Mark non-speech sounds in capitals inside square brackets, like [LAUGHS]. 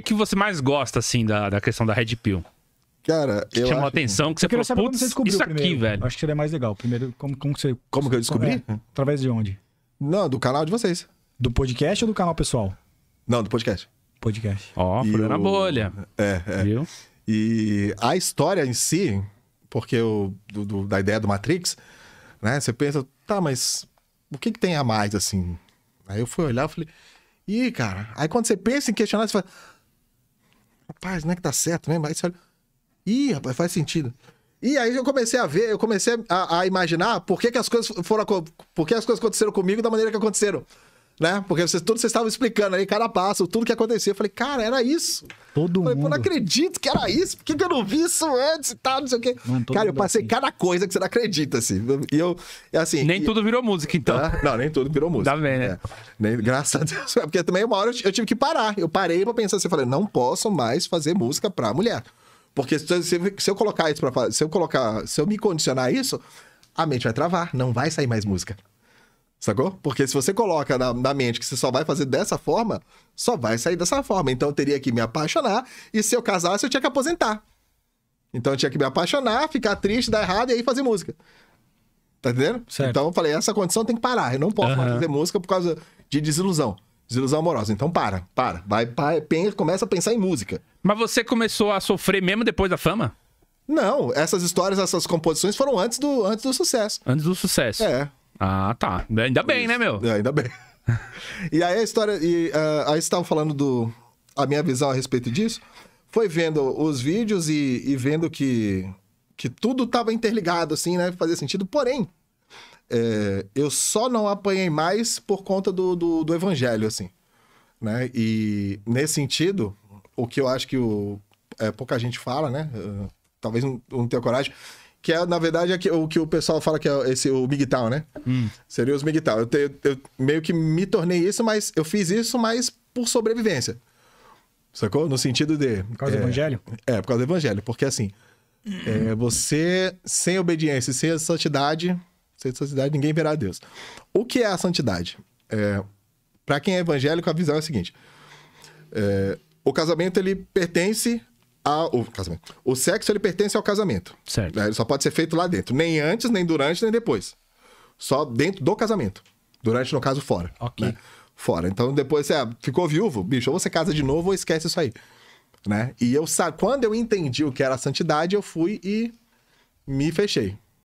que, que você mais gosta, assim, da, da questão da Red Pill? Cara, que eu. Chamou acho... atenção que você falou, putz, você descobriu isso aqui, primeiro. velho. Acho que seria é mais legal. Primeiro, como, como você. Como que eu descobri? É, através de onde? Não, do canal de vocês. Do podcast ou do canal pessoal? Não, do podcast. Podcast. Ó, oh, o... na bolha. É, é. Viu? E a história em si, porque eu, do, do, da ideia do Matrix, né? Você pensa, tá, mas o que, que tem a mais, assim? Aí eu fui olhar e falei, ih, cara. Aí quando você pensa em questionar, você fala Rapaz, não é que tá certo mesmo? Aí você olha. Ih, rapaz, faz sentido. E aí eu comecei a ver, eu comecei a, a imaginar por que, que as coisas foram. Por que as coisas aconteceram comigo da maneira que aconteceram né? Porque vocês, tudo vocês estavam explicando aí, cada passo, tudo que acontecia. Eu falei, cara, era isso. Todo falei, mundo. Pô, não acredito que era isso. Por que, que eu não vi isso antes e tal, não sei o quê. cara, eu passei assim. cada coisa que você não acredita, assim. E eu, é assim... Nem e... tudo virou música, então. Ah, não, nem tudo virou música. Tá bem, né? É. Nem, graças a Deus. É porque também uma hora eu tive que parar. Eu parei pra pensar assim, eu falei, não posso mais fazer música pra mulher. Porque se, se eu colocar isso pra... Se eu colocar... Se eu me condicionar a isso, a mente vai travar. Não vai sair mais música. Sacou? Porque se você coloca na, na, mente que você só vai fazer dessa forma, só vai sair dessa forma. Então eu teria que me apaixonar e se eu casasse eu tinha que aposentar. Então eu tinha que me apaixonar, ficar triste, dar errado e aí fazer música. Tá entendendo? Certo. Então eu falei, essa condição tem que parar. Eu não posso uhum. fazer música por causa de desilusão. Desilusão amorosa. Então para, para. Vai, para, pensa, começa a pensar em música. Mas você começou a sofrer mesmo depois da fama? Não, essas histórias, essas composições foram antes do, antes do sucesso. Antes do sucesso. É. Ah, tá. Ainda bem, Isso. né, meu? É, ainda bem. [LAUGHS] e aí a história. E, uh, aí estavam falando do. A minha visão a respeito disso. Foi vendo os vídeos e, e vendo que, que tudo estava interligado, assim, né? Fazia sentido. Porém, é, eu só não apanhei mais por conta do, do, do, evangelho, assim. Né? E nesse sentido, o que eu acho que o, é, pouca gente fala, né? Uh, talvez não, não tenha coragem, que é, na verdade, é o que o pessoal fala que é esse, o MGTOW, né? Hum. Seria os MGTOW. Eu, eu, eu, meio que me tornei isso, mas eu fiz isso, mas por sobrevivência. Sacou? No sentido de. Por causa é, do evangelho? É, por causa do evangelho. Porque assim, hum. é, você, sem obediência, sem a santidade, sem a santidade, ninguém verá a Deus. O que é a santidade? É, para quem é evangélico, a visão é a seguinte: é, o casamento ele pertence o casamento. O sexo ele pertence ao casamento. Certo. Né? Ele só pode ser feito lá dentro, nem antes, nem durante, nem depois. Só dentro do casamento. Durante, no caso, fora. Ok. Né? Fora. Então depois você ah, ficou viúvo, bicho, ou você casa de novo ou esquece isso aí. Né? E eu quando eu entendi o que era a santidade, eu fui e me fechei.